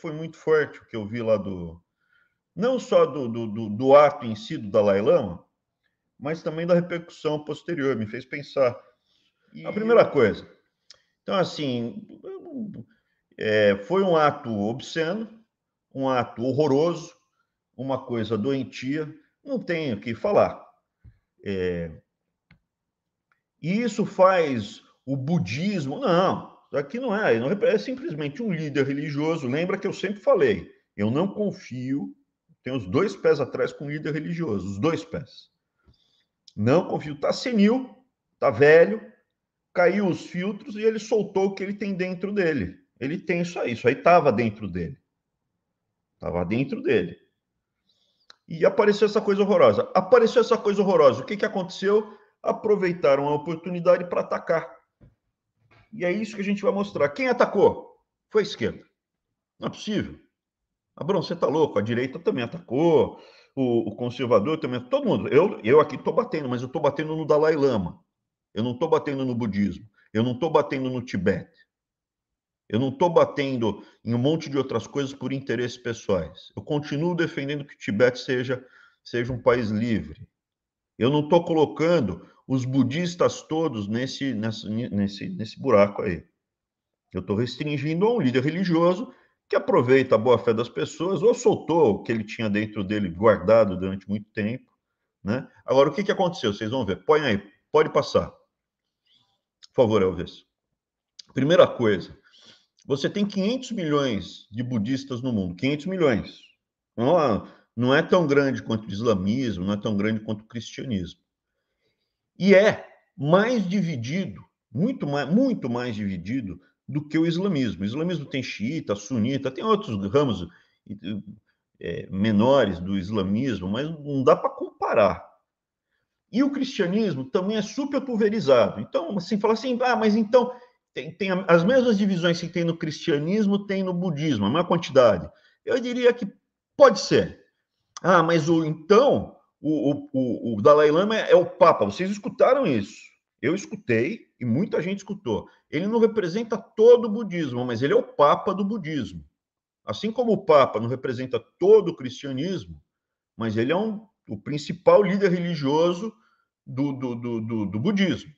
foi muito forte o que eu vi lá do. Não só do, do, do, do ato em si do Dalai Lama, mas também da repercussão posterior, me fez pensar. E... A primeira coisa. Então, assim, é, foi um ato obsceno, um ato horroroso, uma coisa doentia, não tenho o que falar. É... E isso faz o budismo. Não, Aqui não é, não é, é simplesmente um líder religioso. Lembra que eu sempre falei, eu não confio, tenho os dois pés atrás com um líder religioso, os dois pés. Não confio, está senil, tá velho, caiu os filtros e ele soltou o que ele tem dentro dele. Ele tem isso aí, isso aí tava dentro dele. Tava dentro dele. E apareceu essa coisa horrorosa. Apareceu essa coisa horrorosa. O que que aconteceu? Aproveitaram a oportunidade para atacar e é isso que a gente vai mostrar. Quem atacou? Foi a esquerda. Não é possível. Abrão, ah, você está louco. A direita também atacou. O, o conservador também. Todo mundo. Eu, eu aqui estou batendo, mas eu estou batendo no Dalai Lama. Eu não estou batendo no budismo. Eu não estou batendo no Tibete. Eu não estou batendo em um monte de outras coisas por interesses pessoais. Eu continuo defendendo que o Tibete seja, seja um país livre. Eu não estou colocando os budistas todos nesse, nesse, nesse, nesse buraco aí. Eu estou restringindo a um líder religioso que aproveita a boa fé das pessoas ou soltou o que ele tinha dentro dele guardado durante muito tempo. Né? Agora, o que, que aconteceu? Vocês vão ver. Põe aí, pode passar. Por favor, Elvis. Primeira coisa, você tem 500 milhões de budistas no mundo, 500 milhões. Não, é, não é tão grande quanto o islamismo, não é tão grande quanto o cristianismo. E é mais dividido, muito mais, muito mais dividido do que o islamismo. O islamismo tem xiita, sunita, tem outros ramos é, menores do islamismo, mas não dá para comparar. E o cristianismo também é super pulverizado. Então, assim, fala assim, ah, mas então tem, tem, as mesmas divisões que tem no cristianismo, tem no budismo, a mesma quantidade. Eu diria que pode ser. Ah, mas o então o, o, o Dalai Lama é o Papa. Vocês escutaram isso? Eu escutei e muita gente escutou. Ele não representa todo o budismo, mas ele é o Papa do budismo. Assim como o Papa não representa todo o cristianismo, mas ele é um, o principal líder religioso do, do, do, do, do budismo.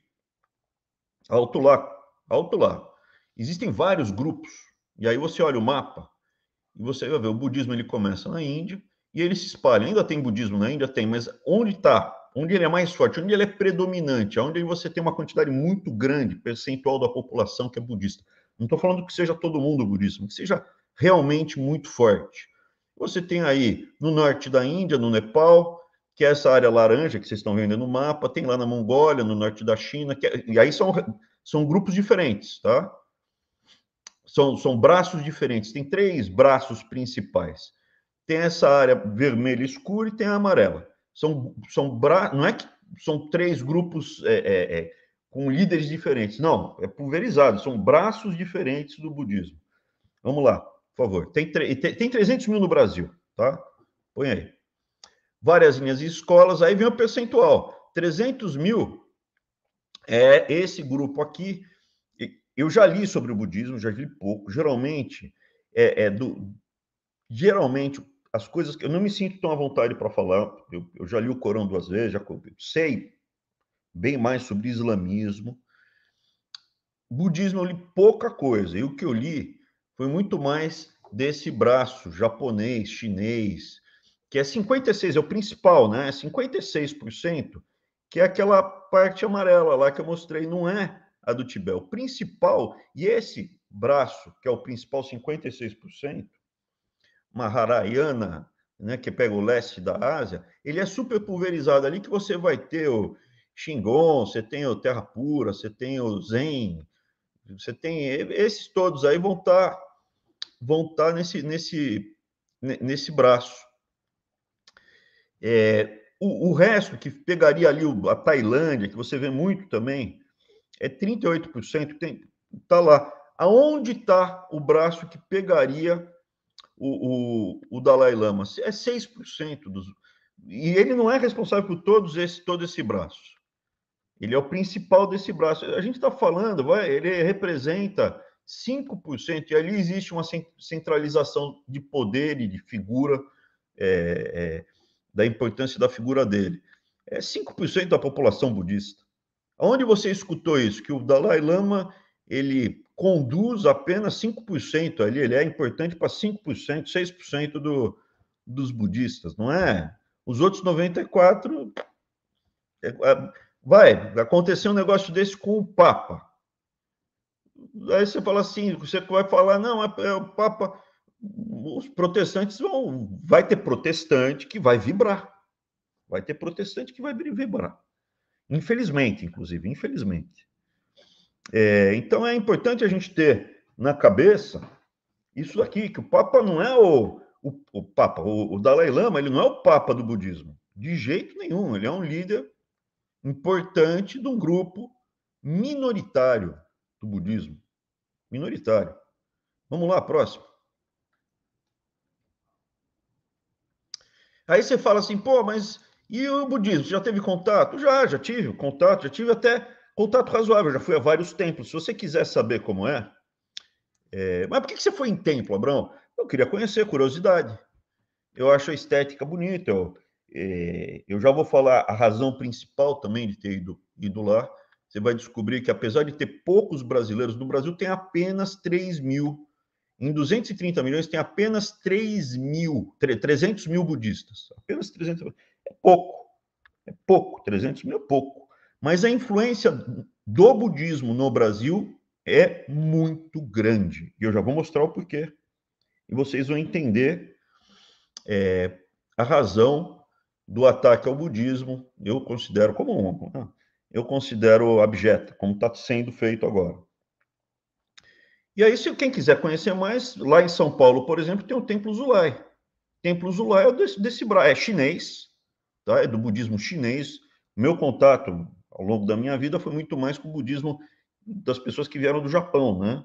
Alto lá, alto lá. Existem vários grupos. E aí você olha o mapa e você vai ver o budismo ele começa na Índia, e ele se espalha. Ainda tem budismo, na né? Índia, tem, mas onde está? Onde ele é mais forte, onde ele é predominante, onde você tem uma quantidade muito grande, percentual da população que é budista. Não estou falando que seja todo mundo budista, que seja realmente muito forte. Você tem aí no norte da Índia, no Nepal, que é essa área laranja que vocês estão vendo no mapa, tem lá na Mongólia, no norte da China, é, e aí são, são grupos diferentes, tá? São, são braços diferentes, tem três braços principais tem essa área vermelha escura e tem a amarela. São, são bra... Não é que são três grupos é, é, é, com líderes diferentes. Não, é pulverizado, são braços diferentes do budismo. Vamos lá, por favor. Tem, tre... tem, tem 300 mil no Brasil, tá? Põe aí. Várias linhas e escolas, aí vem o percentual. 300 mil é esse grupo aqui. Eu já li sobre o budismo, já li pouco. Geralmente, é, é do, geralmente as coisas que eu não me sinto tão à vontade para falar. Eu, eu, já li o Corão duas vezes, já sei bem mais sobre islamismo. Budismo eu li pouca coisa, e o que eu li foi muito mais desse braço japonês, chinês, que é 56, é o principal, né? É 56%, que é aquela parte amarela lá que eu mostrei, não é a do Tibete. É o principal, e esse braço, que é o principal 56%, Maharayana, né, que pega o leste da Ásia, ele é super pulverizado ali que você vai ter o Xingon, você tem o Terra Pura, você tem o Zen, você tem esses todos aí vão estar tá, vão estar tá nesse nesse nesse braço. É, o, o, resto que pegaria ali o, a Tailândia, que você vê muito também, é 38%, tem tá lá. Aonde está o braço que pegaria o, o, o Dalai Lama. É 6% dos. E ele não é responsável por todos esse, todo esse braço. Ele é o principal desse braço. A gente está falando, vai, ele representa 5%, e ali existe uma centralização de poder e de figura, é, é, da importância da figura dele. É 5% da população budista. Onde você escutou isso? Que o Dalai Lama ele conduz apenas 5% ali, ele é importante para 5%, 6% do, dos budistas, não é? Os outros 94 é, é, vai acontecer um negócio desse com o Papa. Aí você fala assim, você vai falar, não, é, é o Papa, os protestantes vão, vai ter protestante que vai vibrar, vai ter protestante que vai vibrar, infelizmente, inclusive, infelizmente. É, então é importante a gente ter na cabeça isso aqui, que o Papa não é o, o, o Papa, o, o Dalai Lama, ele não é o Papa do budismo, de jeito nenhum, ele é um líder importante de um grupo minoritário do budismo, minoritário. Vamos lá, próximo. Aí você fala assim, pô, mas e o budismo? Você já teve contato? Já, já tive contato, já tive até Contato razoável, já fui a vários templos. Se você quiser saber como é, é... mas por que, você foi em templo, Abrão? Eu queria conhecer, curiosidade. Eu acho a estética bonita. Eu, é... eu já vou falar a razão principal também de ter ido, ido lá. Você vai descobrir que, apesar de ter poucos brasileiros no Brasil, tem apenas 3 mil. Em 230 milhões, tem apenas 3 mil, 300 mil budistas. Apenas 300 mil. É pouco. É pouco. 300 mil é pouco. Mas a influência do budismo no Brasil é muito grande. E eu já vou mostrar o porquê. E vocês vão entender é, a razão do ataque ao budismo. Eu considero como um, né? eu considero abjeta, como está sendo feito agora. E aí, se quem quiser conhecer mais, lá em São Paulo, por exemplo, tem o Templo Zulai. Templo Zulai é desse, desse é chinês, tá? é do budismo chinês. Meu contato, ao longo da minha vida foi muito mais com o budismo das pessoas que vieram do Japão, né?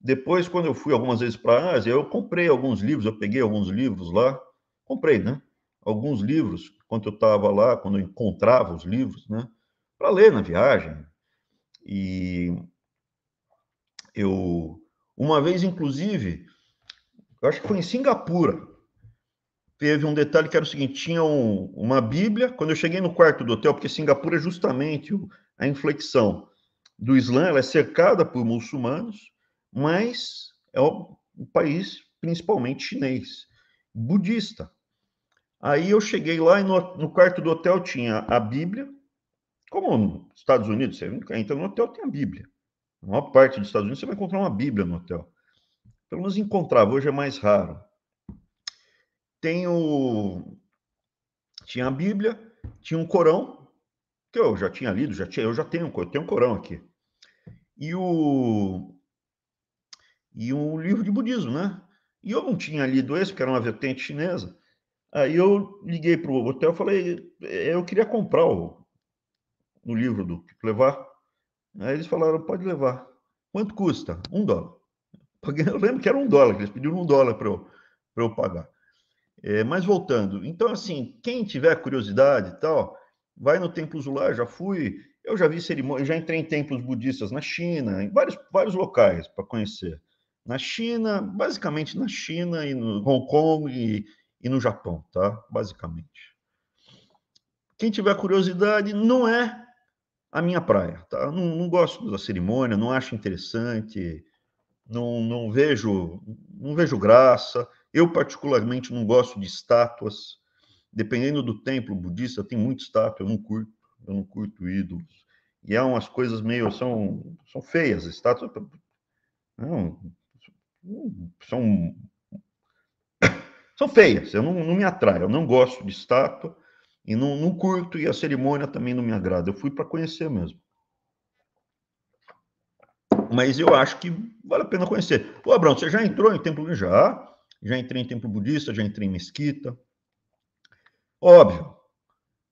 Depois, quando eu fui algumas vezes para a Ásia, eu comprei alguns livros, eu peguei alguns livros lá, comprei, né? Alguns livros, quando eu estava lá, quando eu encontrava os livros, né? Para ler na viagem. E eu, uma vez, inclusive, eu acho que foi em Singapura, teve um detalhe que era o seguinte: tinha um, uma Bíblia. Quando eu cheguei no quarto do hotel, porque Singapura é justamente a inflexão do Islã, ela é cercada por muçulmanos, mas é o país principalmente chinês, budista. Aí eu cheguei lá e no, no quarto do hotel tinha a Bíblia, como nos Estados Unidos, você entra no hotel, tem a Bíblia. Na maior parte dos Estados Unidos você vai encontrar uma Bíblia no hotel. Pelo menos encontrava, hoje é mais raro. Tem o... Tinha a Bíblia, tinha um Corão, que eu já tinha lido, já tinha, eu já tenho, eu tenho um Corão aqui. E o... E um livro de budismo, né? E eu não tinha lido esse, porque era uma vertente chinesa. Aí eu liguei para o hotel e falei, é, eu queria comprar o, o livro do levar. Aí eles falaram, pode levar. Quanto custa? Um dólar. Eu lembro que era um dólar, eles pediram um dólar para eu, eu pagar. É, mas voltando, então assim, quem tiver curiosidade e tal, vai no templo Zulá, já fui, eu já vi cerimônia, já entrei em templos budistas na China, em vários, vários locais para conhecer. Na China, basicamente na China e no Hong Kong e, e no Japão, tá? Basicamente. Quem tiver curiosidade, não é a minha praia, tá? Não, não, gosto da cerimônia, não acho interessante, não, não vejo não vejo graça. Eu, particularmente, não gosto de estátuas. Dependendo do templo budista, tem muita estátua, eu não curto, eu não curto ídolos. E há é umas coisas meio. são, são feias, estátuas. Não, são. São feias, eu não, não me atrai, eu não gosto de estátua e não, não curto, e a cerimônia também não me agrada. Eu fui para conhecer mesmo mas eu acho que vale a pena conhecer. Ô, Abrão, você já entrou em Templo Já já entrei em templo budista, já entrei em mesquita. Óbvio,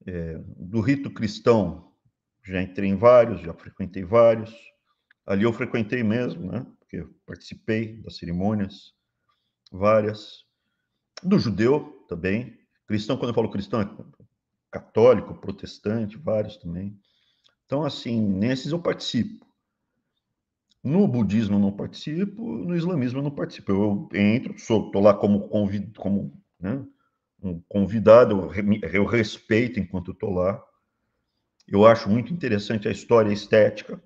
é, do rito cristão, já entrei em vários, já frequentei vários. Ali eu frequentei mesmo, né? Porque participei das cerimônias, várias. Do judeu também. Cristão, quando eu falo cristão, é católico, protestante, vários também. Então, assim, nesses eu participo. No budismo eu não participo, no islamismo eu não participo. Eu entro, estou lá como, convid, como né, um convidado, eu, eu respeito enquanto estou lá. Eu acho muito interessante a história estética.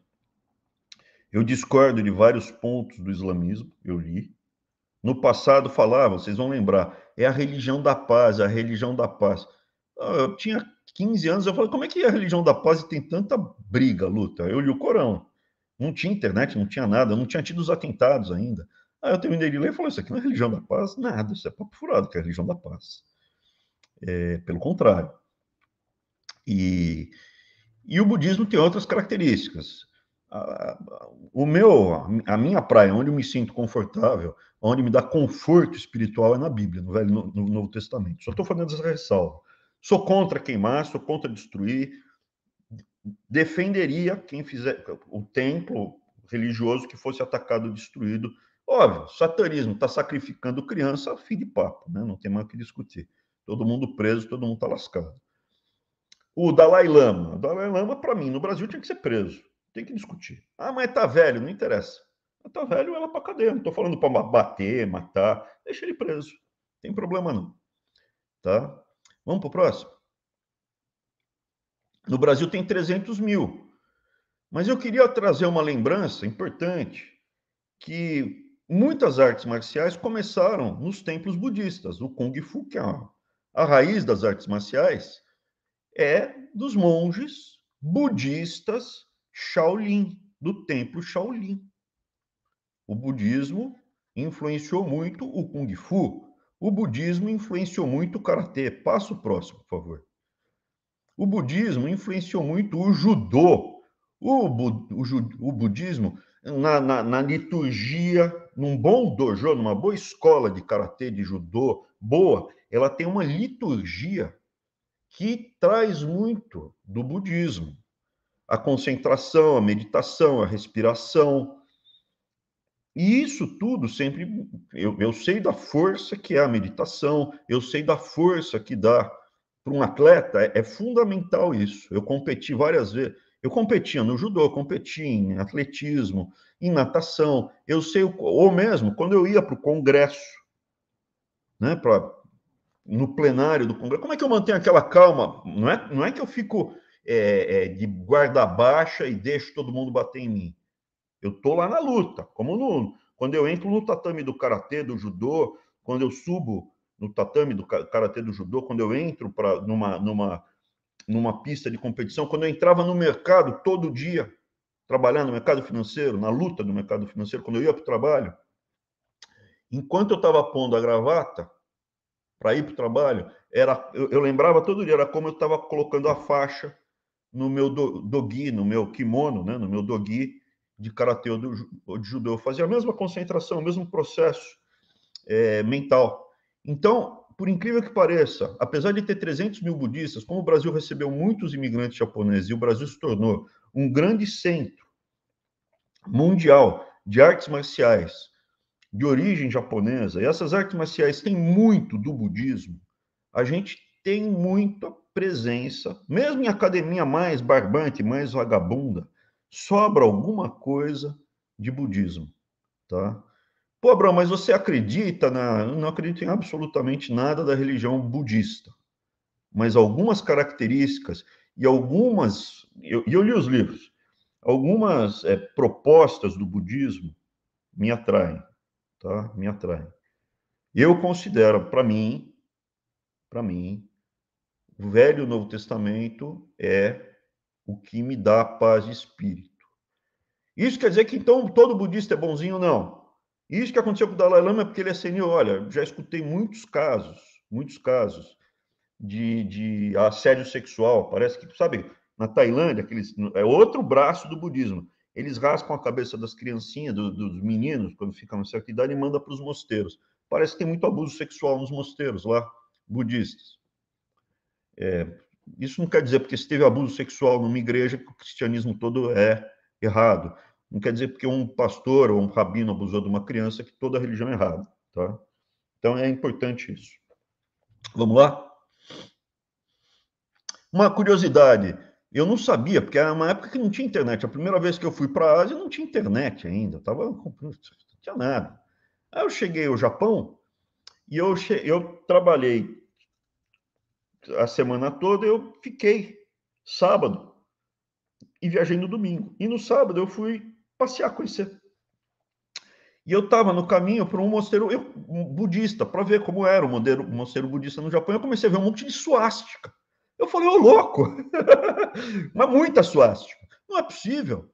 Eu discordo de vários pontos do islamismo, eu li. No passado falava, vocês vão lembrar, é a religião da paz, é a religião da paz. Ah, eu tinha 15 anos, eu falei, como é que é a religião da paz e tem tanta briga, luta? Eu li o Corão. Não tinha internet, não tinha nada, não tinha tido os atentados ainda. Aí eu terminei de ler e falei: Isso aqui não é religião da paz? Nada, isso é papo furado que é religião da paz. É, pelo contrário. E, e o budismo tem outras características. O meu, a minha praia, onde eu me sinto confortável, onde me dá conforto espiritual é na Bíblia, no Velho no, no Novo Testamento. Só estou fazendo essa ressalva. Sou contra queimar, sou contra destruir, defenderia quem fizer o templo religioso que fosse atacado, destruído. Óbvio, satanismo está sacrificando criança, fim de papo, né? não tem mais o que discutir. Todo mundo preso, todo mundo está lascado. O Dalai Lama. O Dalai Lama, para mim, no Brasil tinha que ser preso. Tem que discutir. Ah, mas tá velho, não interessa. tá velho, ela para cadeia. Não estou falando para bater, matar. Deixa ele preso. tem problema não. Tá? Vamos para o próximo? No Brasil tem 300 mil. Mas eu queria trazer uma lembrança importante que muitas artes marciais começaram nos templos budistas. O Kung Fu, que é a, a raiz das artes marciais, é dos monges budistas Shaolin, do templo Shaolin. O budismo influenciou muito o Kung Fu. O budismo influenciou muito o Karatê. Passa o próximo, por favor. O budismo influenciou muito o judô. O, bu, o, o budismo, na, na, na, liturgia, num bom dojo, numa boa escola de karatê, de judô, boa, ela tem uma liturgia que traz muito do budismo. A concentração, a meditação, a respiração. E isso tudo sempre. Eu, eu sei da força que é a meditação, eu sei da força que dá para um atleta é, é, fundamental isso. Eu competi várias vezes. Eu competia no judô, competi em atletismo, em natação. Eu sei, ou mesmo quando eu ia para o congresso, né, pra, no plenário do congresso, como é que eu mantenho aquela calma? Não é, não é que eu fico é, é, de guarda baixa e deixo todo mundo bater em mim. Eu tô lá na luta, como no, quando eu entro no tatame do karatê, do judô, quando eu subo no tatame do karatê do judô, quando eu entro para numa, numa, numa pista de competição, quando eu entrava no mercado todo dia, trabalhando no mercado financeiro, na luta do mercado financeiro, quando eu ia para o trabalho, enquanto eu estava pondo a gravata para ir para o trabalho, era, eu, eu, lembrava todo dia, era como eu estava colocando a faixa no meu do, dogi, no meu kimono, né, no meu dogi de karatê do, ou de judô. Eu fazia a mesma concentração, o mesmo processo é, mental. Então, por incrível que pareça, apesar de ter 300 mil budistas, como o Brasil recebeu muitos imigrantes japoneses e o Brasil se tornou um grande centro mundial de artes marciais de origem japonesa, e essas artes marciais têm muito do budismo, a gente tem muita presença, mesmo em academia mais barbante, mais vagabunda, sobra alguma coisa de budismo, tá? Pô, Abraão, mas você acredita na. Eu não acredito em absolutamente nada da religião budista. Mas algumas características e algumas. E eu, eu, li os livros. Algumas é, propostas do budismo me atraem. Tá? Me atraem. Eu considero, para mim, para mim, o Velho e o Novo Testamento é o que me dá paz de espírito. Isso quer dizer que então todo budista é bonzinho? Não. E isso que aconteceu com o Dalai Lama é porque ele assenou, olha, já escutei muitos casos, muitos casos de, de assédio sexual. Parece que, sabe, na Tailândia, aqueles, é outro braço do budismo. Eles raspam a cabeça das criancinhas, do, dos meninos, quando ficam em certa idade, e mandam para os mosteiros. Parece que tem muito abuso sexual nos mosteiros lá, budistas. É, isso não quer dizer porque se teve abuso sexual numa igreja, que o cristianismo todo é errado. Não quer dizer porque um pastor ou um rabino abusou de uma criança que toda religião é errada, tá? Então é importante isso. Vamos lá? Uma curiosidade, eu não sabia, porque era uma época que não tinha internet. A primeira vez que eu fui para a Ásia não tinha internet ainda, tava não tinha nada. Aí eu cheguei ao Japão e eu che... eu trabalhei a semana toda, eu fiquei sábado e viajei no domingo. E no sábado eu fui passear, conhecer. E eu estava no caminho para um mosteiro eu, um budista, para ver como era o modelo mosteiro budista no Japão. Eu comecei a ver um monte de suástica. Eu falei, ô louco! Mas muita suástica. Não é possível.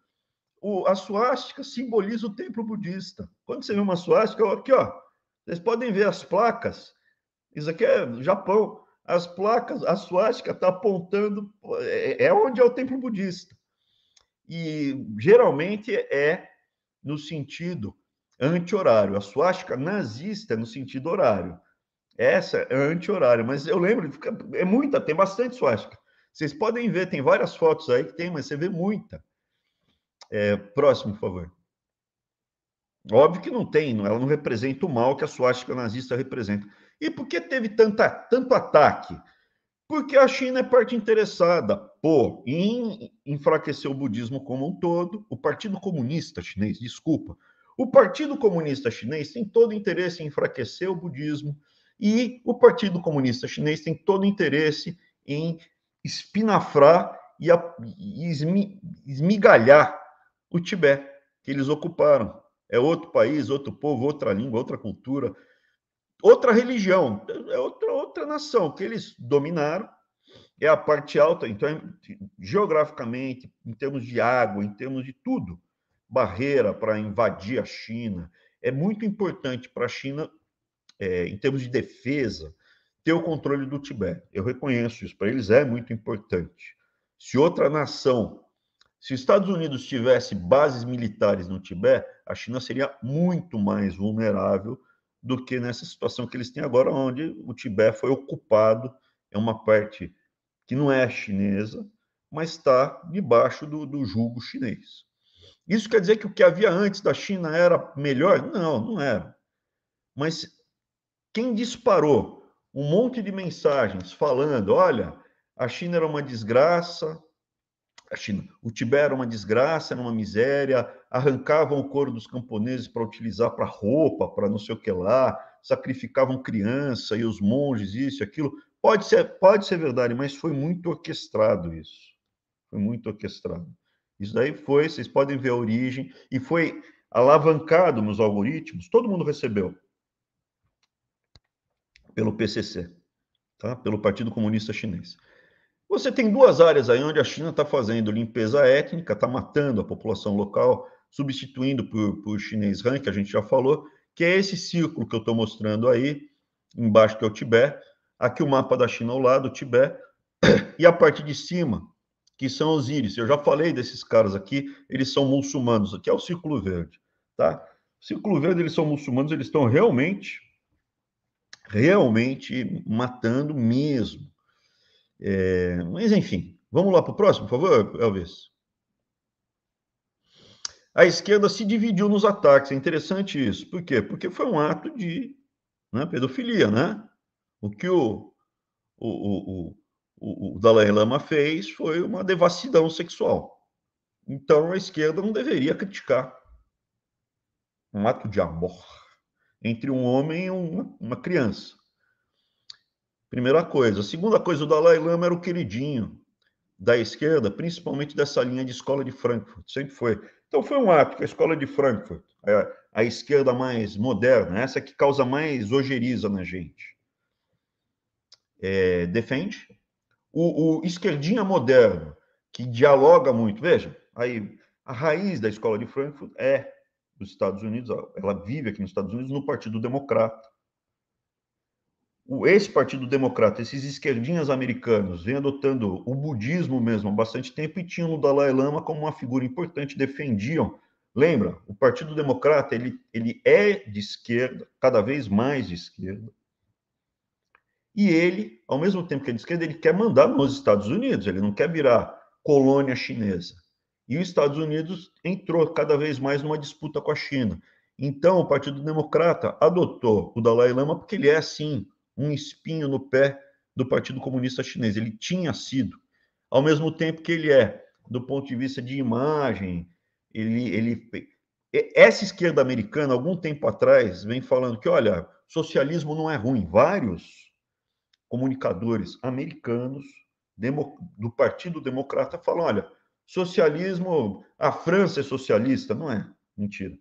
O, a suástica simboliza o templo budista. Quando você vê uma suástica, aqui, ó, vocês podem ver as placas. Isso aqui é Japão. As placas, a suástica está apontando, é, é onde é o templo budista e geralmente é no sentido anti-horário. A suástica nazista é no sentido horário. Essa é anti-horário, mas eu lembro, é muita, tem bastante suástica. Vocês podem ver, tem várias fotos aí que tem, mas você vê muita. É, próximo, por favor. Óbvio que não tem, ela não representa o mal que a suástica nazista representa. E por que teve tanta, tanto ataque? Porque a China é parte interessada pô, em enfraquecer o budismo como um todo, o Partido Comunista Chinês, desculpa, o Partido Comunista Chinês tem todo interesse em enfraquecer o budismo e o Partido Comunista Chinês tem todo interesse em espinafrar e, a, e esmi, esmigalhar o Tibete, que eles ocuparam. É outro país, outro povo, outra língua, outra cultura, outra religião, é outra, outra nação que eles dominaram é a parte alta, então, geograficamente, em termos de água, em termos de tudo, barreira para invadir a China. É muito importante para a China, é, em termos de defesa, ter o controle do Tibete. Eu reconheço isso, para eles é muito importante. Se outra nação, se os Estados Unidos tivesse bases militares no Tibete, a China seria muito mais vulnerável do que nessa situação que eles têm agora, onde o Tibete foi ocupado, é uma parte que não é chinesa, mas está debaixo do, do jugo chinês. Isso quer dizer que o que havia antes da China era melhor? Não, não era. Mas quem disparou um monte de mensagens falando: olha, a China era uma desgraça, a China, o Tibete era uma desgraça, era uma miséria, arrancavam o couro dos camponeses para utilizar para roupa, para não sei o que lá, sacrificavam criança e os monges, isso e aquilo. Pode ser, pode ser verdade, mas foi muito orquestrado isso. Foi muito orquestrado. Isso daí foi, vocês podem ver a origem, e foi alavancado nos algoritmos, todo mundo recebeu pelo PCC, tá? pelo Partido Comunista Chinês. Você tem duas áreas aí onde a China está fazendo limpeza étnica, está matando a população local, substituindo por, por chinês Han, que a gente já falou, que é esse círculo que eu estou mostrando aí, embaixo que é o Tibete, Aqui o mapa da China ao lado, o Tibete, e a parte de cima, que são os íris. Eu já falei desses caras aqui, eles são muçulmanos. Aqui é o Círculo Verde, tá? Círculo Verde, eles são muçulmanos, eles estão realmente, realmente matando mesmo. É, mas, enfim, vamos lá para o próximo, por favor, Elvis. A esquerda se dividiu nos ataques, é interessante isso. Por quê? Porque foi um ato de né, pedofilia, né? O que o, o, o, o, Dalai Lama fez foi uma devassidão sexual. Então a esquerda não deveria criticar um ato de amor entre um homem e uma, uma criança. Primeira coisa. Segunda coisa, o Dalai Lama era o queridinho da esquerda, principalmente dessa linha de escola de Frankfurt, sempre foi. Então foi um ato que a escola de Frankfurt, a, a esquerda mais moderna, essa que causa mais ojeriza na gente é, defende. O, o esquerdinha moderno, que dialoga muito. Veja, aí a raiz da escola de Frankfurt é dos Estados Unidos, ela vive aqui nos Estados Unidos no Partido Democrata. O, esse Partido Democrata, esses esquerdinhas americanos, vem adotando o budismo mesmo há bastante tempo e tinham o Dalai Lama como uma figura importante, defendiam. Lembra, o Partido Democrata ele, ele é de esquerda, cada vez mais de esquerda. E ele, ao mesmo tempo que é de esquerda, ele quer mandar nos Estados Unidos, ele não quer virar colônia chinesa. E os Estados Unidos entrou cada vez mais numa disputa com a China. Então, o Partido Democrata adotou o Dalai Lama porque ele é, sim, um espinho no pé do Partido Comunista Chinês. Ele tinha sido. Ao mesmo tempo que ele é, do ponto de vista de imagem, ele, ele essa esquerda americana, algum tempo atrás, vem falando que, olha, socialismo não é ruim. Vários comunicadores americanos do Partido Democrata falam: olha, socialismo, a França é socialista, não é? Mentira.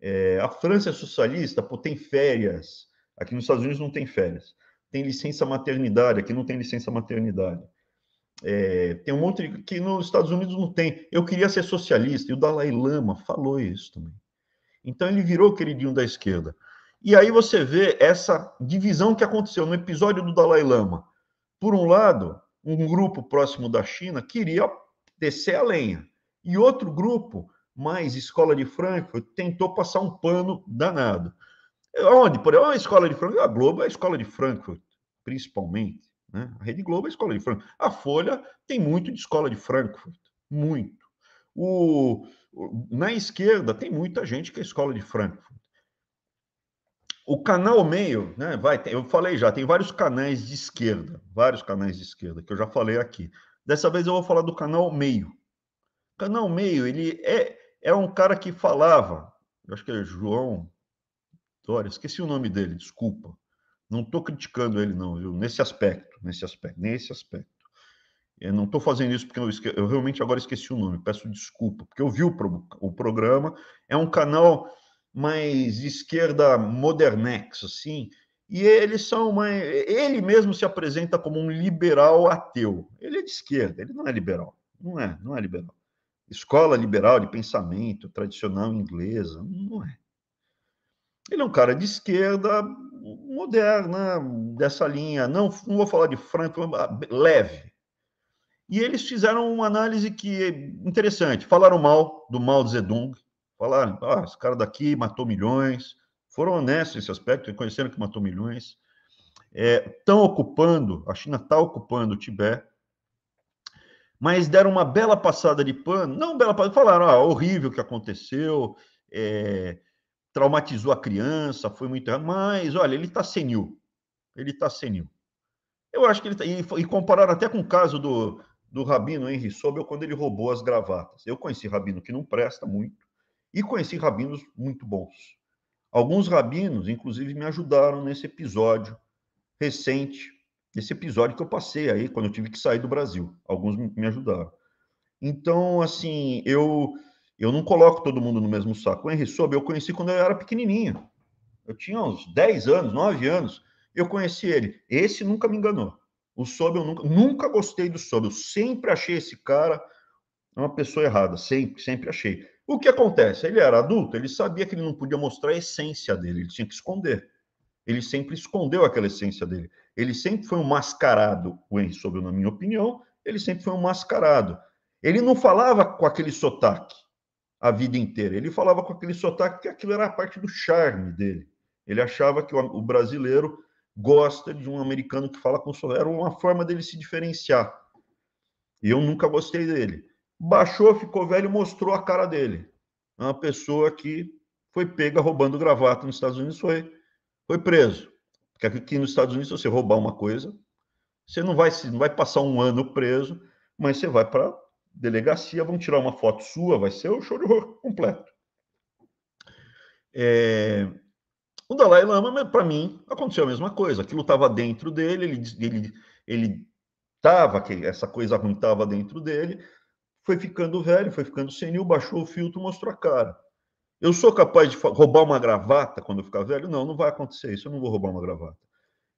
É, a França é socialista, pô, tem férias. Aqui nos Estados Unidos não tem férias. Tem licença maternidade, aqui não tem licença maternidade. É, tem um monte de, que nos Estados Unidos não tem. Eu queria ser socialista, e o Dalai Lama falou isso também. Então ele virou queridinho da esquerda. E aí você vê essa divisão que aconteceu no episódio do Dalai Lama. Por um lado, um grupo próximo da China queria descer a lenha, e outro grupo, mais escola de Frankfurt, tentou passar um pano danado. É, Onde? Por exemplo, é a escola de Frankfurt, a Globo é a escola de Frankfurt, principalmente. Né? A Rede Globo é a escola de Frankfurt. A Folha tem muito de escola de Frankfurt, muito. O, na esquerda tem muita gente que é escola de Frankfurt. O canal meio, né? Vai, eu falei já, tem vários canais de esquerda, vários canais de esquerda que eu já falei aqui. Dessa vez eu vou falar do canal meio. canal meio, ele é é um cara que falava, eu acho que é João Dória, esqueci o nome dele, desculpa. Não estou criticando ele não, viu? Nesse aspecto, nesse aspecto, nesse aspecto. Eu não estou fazendo isso porque eu, esque... eu, realmente agora esqueci o nome, peço desculpa, porque eu vi o, pro... o programa. É um canal mais esquerda modernex, assim, e eles são mais. Ele mesmo se apresenta como um liberal ateu. Ele é de esquerda, ele não é liberal. Não é, não é liberal. Escola liberal de pensamento tradicional inglesa, não é. Ele é um cara de esquerda moderna, dessa linha. Não, não vou falar de franco ah, leve. E eles fizeram uma análise que é interessante. Falaram mal do Mao Zedong, Falaram, ah, esse cara daqui matou milhões, foram honestos nesse aspecto, reconheceram que matou milhões. Estão é, ocupando, a China está ocupando o Tibete, mas deram uma bela passada de pano, não bela passada, falaram, ah, horrível o que aconteceu, é, traumatizou a criança, foi muito errado, mas, olha, ele está senil, ele está senil. Eu acho que ele tá, e, e compararam até com o caso do, do Rabino Henry Sobel, quando ele roubou as gravatas. Eu conheci Rabino que não presta muito, e conheci rabinos muito bons. Alguns rabinos, inclusive, me ajudaram nesse episódio recente, nesse episódio que eu passei aí, quando eu tive que sair do Brasil. Alguns me ajudaram. Então, assim, eu eu não coloco todo mundo no mesmo saco. O Henry Sobe eu conheci quando eu era pequenininho. Eu tinha uns 10 anos, 9 anos. Eu conheci ele. Esse nunca me enganou. O Sobe eu nunca, nunca gostei do Sobe. Eu sempre achei esse cara uma pessoa errada. Sempre, sempre achei. O que acontece? Ele era adulto, ele sabia que ele não podia mostrar a essência dele, ele tinha que esconder. Ele sempre escondeu aquela essência dele. Ele sempre foi um mascarado, o Henry na minha opinião, ele sempre foi um mascarado. Ele não falava com aquele sotaque a vida inteira. Ele falava com aquele sotaque que aquilo era a parte do charme dele. Ele achava que o brasileiro gosta de um americano que fala com sotaque. Era uma forma dele se diferenciar. E eu nunca gostei dele baixou, ficou velho, mostrou a cara dele. Uma pessoa que foi pega roubando gravata nos Estados Unidos, foi, foi preso. Porque aqui nos Estados Unidos, se você roubar uma coisa, você não vai, não vai passar um ano preso, mas você vai para delegacia, vão tirar uma foto sua, vai ser o show de horror completo. É... O Dalai Lama, para mim, aconteceu a mesma coisa. Aquilo estava dentro dele, ele, ele, ele tava, essa coisa ruim estava dentro dele, foi ficando velho, foi ficando senil, baixou o filtro, mostrou a cara. Eu sou capaz de roubar uma gravata quando eu ficar velho? Não, não vai acontecer isso, eu não vou roubar uma gravata.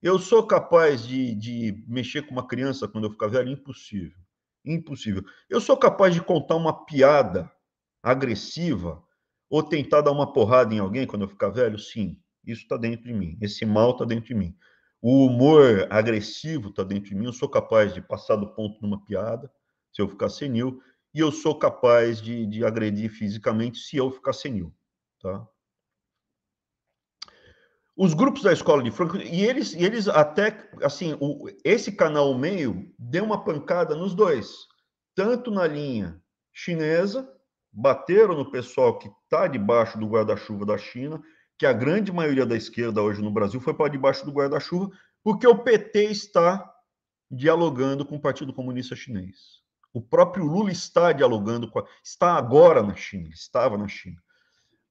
Eu sou capaz de, de mexer com uma criança quando eu ficar velho? Impossível. Impossível. Eu sou capaz de contar uma piada agressiva ou tentar dar uma porrada em alguém quando eu ficar velho? Sim, isso está dentro de mim. Esse mal está dentro de mim. O humor agressivo está dentro de mim. Eu sou capaz de passar do ponto numa piada, se eu ficar senil e eu sou capaz de, de agredir fisicamente se eu ficar senil, tá? Os grupos da escola de Frankfurt, e eles, e eles até, assim, o, esse canal meio deu uma pancada nos dois, tanto na linha chinesa, bateram no pessoal que está debaixo do guarda-chuva da China, que a grande maioria da esquerda hoje no Brasil foi para debaixo do guarda-chuva, porque o PT está dialogando com o Partido Comunista Chinês. O próprio Lula está dialogando com a, está agora na China, estava na China.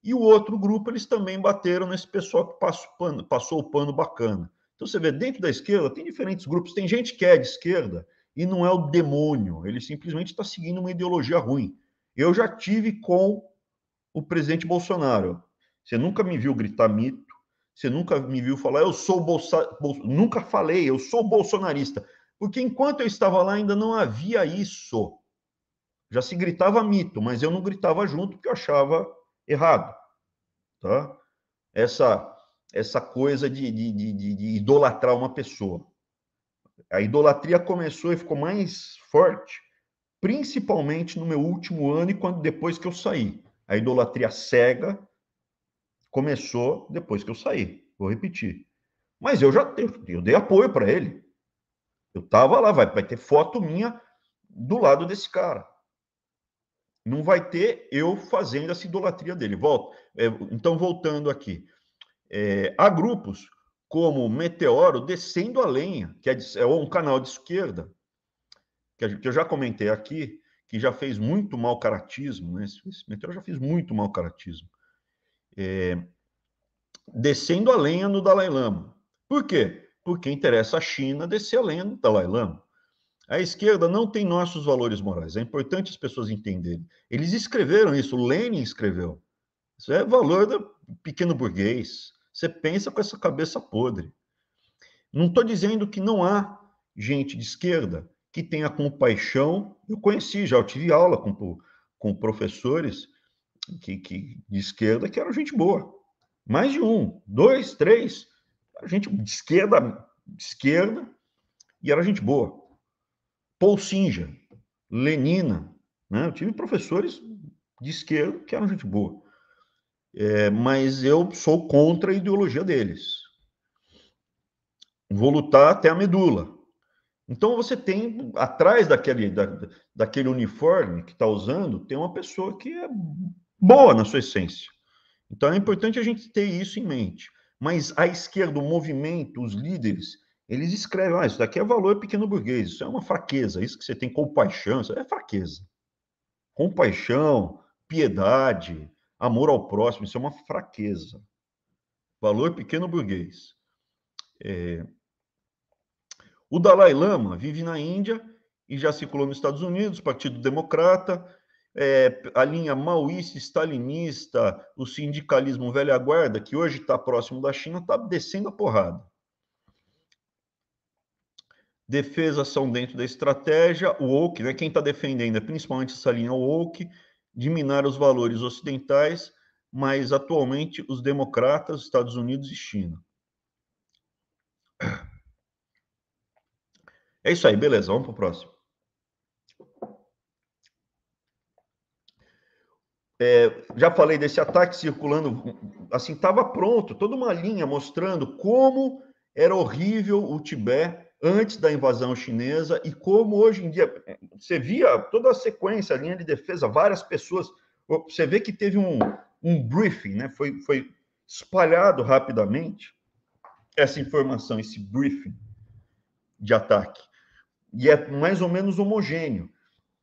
E o outro grupo, eles também bateram nesse pessoal que passou, pano, passou o pano bacana. Então você vê, dentro da esquerda tem diferentes grupos. Tem gente que é de esquerda e não é o demônio, ele simplesmente está seguindo uma ideologia ruim. Eu já tive com o presidente Bolsonaro. Você nunca me viu gritar mito, você nunca me viu falar, eu sou bolsa... Bol... nunca falei, eu sou bolsonarista. Porque enquanto eu estava lá ainda não havia isso. Já se gritava mito, mas eu não gritava junto porque eu achava errado. Tá? Essa essa coisa de, de, de, de idolatrar uma pessoa. A idolatria começou e ficou mais forte, principalmente no meu último ano e quando depois que eu saí. A idolatria cega começou depois que eu saí. Vou repetir. Mas eu já eu, eu dei apoio para ele. Eu tava lá, vai, vai ter foto minha do lado desse cara. Não vai ter eu fazendo essa idolatria dele. É, então, voltando aqui. É, há grupos como Meteoro Descendo a Lenha, que é, de, é um canal de esquerda, que, a, que, eu já comentei aqui, que já fez muito mal caratismo, né? Esse, esse Meteoro já fez muito mal caratismo. É, descendo a lenha no Dalai Lama. Por quê? porque interessa a China descer além do Dalai Lama. A esquerda não tem nossos valores morais. É importante as pessoas entenderem. Eles escreveram isso, Lenin escreveu. Isso é valor do pequeno burguês. Você pensa com essa cabeça podre. Não estou dizendo que não há gente de esquerda que tenha compaixão. Eu conheci já, eu tive aula com, com professores que, que, de esquerda que eram gente boa. Mais de um, dois, três gente de esquerda, de esquerda, e era gente boa. Paul Singer, Lenina, né? Eu tive professores de esquerda que eram gente boa. É, mas eu sou contra a ideologia deles. Vou lutar até a medula. Então você tem, atrás daquele, da, daquele uniforme que está usando, tem uma pessoa que é boa na sua essência. Então é importante a gente ter isso em mente. Mas a esquerda, o movimento, os líderes, eles escrevem: ah, isso daqui é valor pequeno burguês, isso é uma fraqueza, isso que você tem compaixão, isso é fraqueza. Compaixão, piedade, amor ao próximo, isso é uma fraqueza. Valor pequeno burguês. É... O Dalai Lama vive na Índia e já circulou nos Estados Unidos, Partido Democrata, é, a linha maoísta-stalinista, o sindicalismo velha guarda, que hoje está próximo da China, está descendo a porrada. defesa são dentro da estratégia woke, né? quem está defendendo é principalmente essa linha woke, de minar os valores ocidentais, mas atualmente os democratas, Estados Unidos e China. É isso aí, beleza, vamos para o próximo. É, já falei desse ataque circulando, assim, estava pronto, toda uma linha mostrando como era horrível o Tibete antes da invasão chinesa e como hoje em dia você via toda a sequência, a linha de defesa, várias pessoas. Você vê que teve um, um briefing, né? Foi, foi espalhado rapidamente essa informação, esse briefing de ataque. E é mais ou menos homogêneo.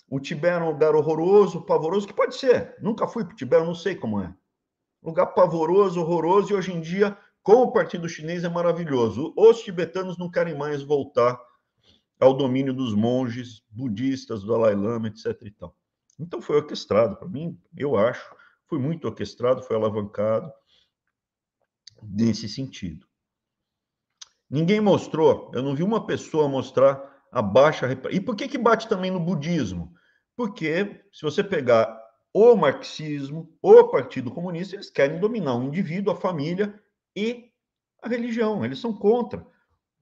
O Tibete é um lugar horroroso, pavoroso, que pode ser. Nunca fui para o Tibete, não sei como é. Lugar pavoroso, horroroso, e hoje em dia, com o Partido Chinês, é maravilhoso. Os tibetanos não querem mais voltar ao domínio dos monges budistas, do Dalai Lama, etc. E tal. Então foi orquestrado, para mim, eu acho, foi muito orquestrado, foi alavancado nesse sentido. Ninguém mostrou, eu não vi uma pessoa mostrar a baixa. E por que, que bate também no budismo? Porque se você pegar o marxismo, o Partido Comunista, eles querem dominar o indivíduo, a família e a religião. Eles são contra.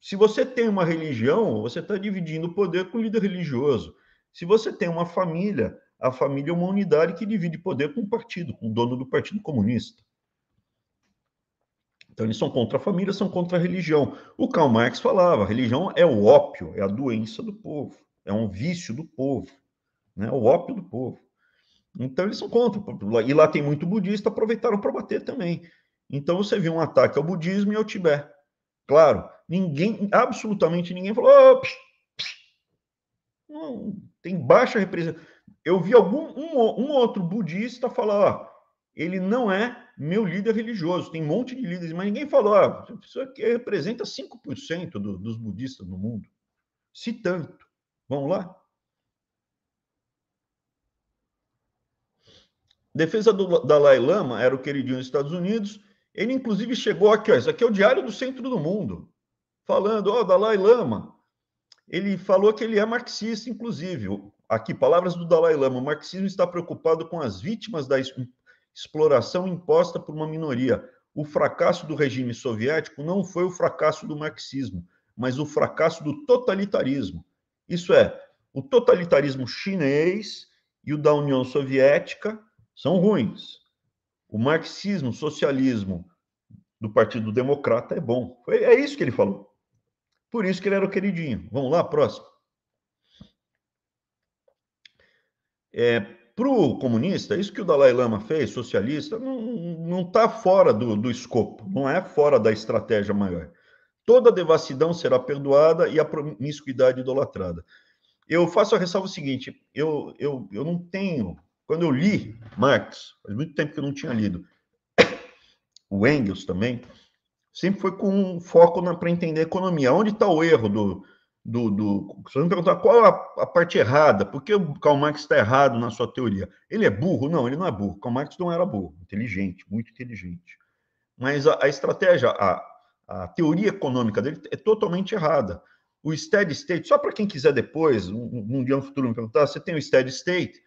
Se você tem uma religião, você está dividindo o poder com o líder religioso. Se você tem uma família, a família é uma unidade que divide poder com o partido, com o dono do Partido Comunista. Então, eles são contra a família, são contra a religião. O Karl Marx falava: religião é o ópio, é a doença do povo, é um vício do povo, né? o ópio do povo. Então, eles são contra. E lá tem muito budista, aproveitaram para bater também. Então, você viu um ataque ao budismo e ao Tibete. Claro, ninguém, absolutamente ninguém falou. Oh, psh, psh. Não, tem baixa representação. Eu vi algum um, um outro budista falar: ó, ele não é meu líder religioso. Tem um monte de líderes, mas ninguém falou. Ah, isso aqui representa 5% do, dos budistas no mundo. Se tanto. Vamos lá? Defesa do Dalai Lama era o queridinho dos Estados Unidos. Ele, inclusive, chegou aqui. Ó, isso aqui é o Diário do Centro do Mundo. Falando, ó, Dalai Lama. Ele falou que ele é marxista, inclusive. Aqui, palavras do Dalai Lama. O marxismo está preocupado com as vítimas da exploração imposta por uma minoria. O fracasso do regime soviético não foi o fracasso do marxismo, mas o fracasso do totalitarismo. Isso é, o totalitarismo chinês e o da União Soviética são ruins. O marxismo, socialismo do Partido Democrata é bom. É isso que ele falou. Por isso que ele era o queridinho. Vamos lá, próximo. É, para o comunista, isso que o Dalai Lama fez, socialista, não está fora do, do escopo, não é fora da estratégia maior. Toda devassidão será perdoada e a promiscuidade idolatrada. Eu faço a ressalva seguinte: eu, eu, eu não tenho. Quando eu li Marx, faz muito tempo que eu não tinha lido, o Engels também, sempre foi com um foco para entender a economia. Onde está o erro do, do. do você me perguntar qual a, a, parte errada, por que o Karl Marx está errado na sua teoria? Ele é burro? Não, ele não é burro. Karl Marx não era burro, inteligente, muito inteligente. Mas a, a estratégia, a, a teoria econômica dele é totalmente errada. O steady state, só para quem quiser depois, um num dia no futuro me perguntar, você tem o steady state,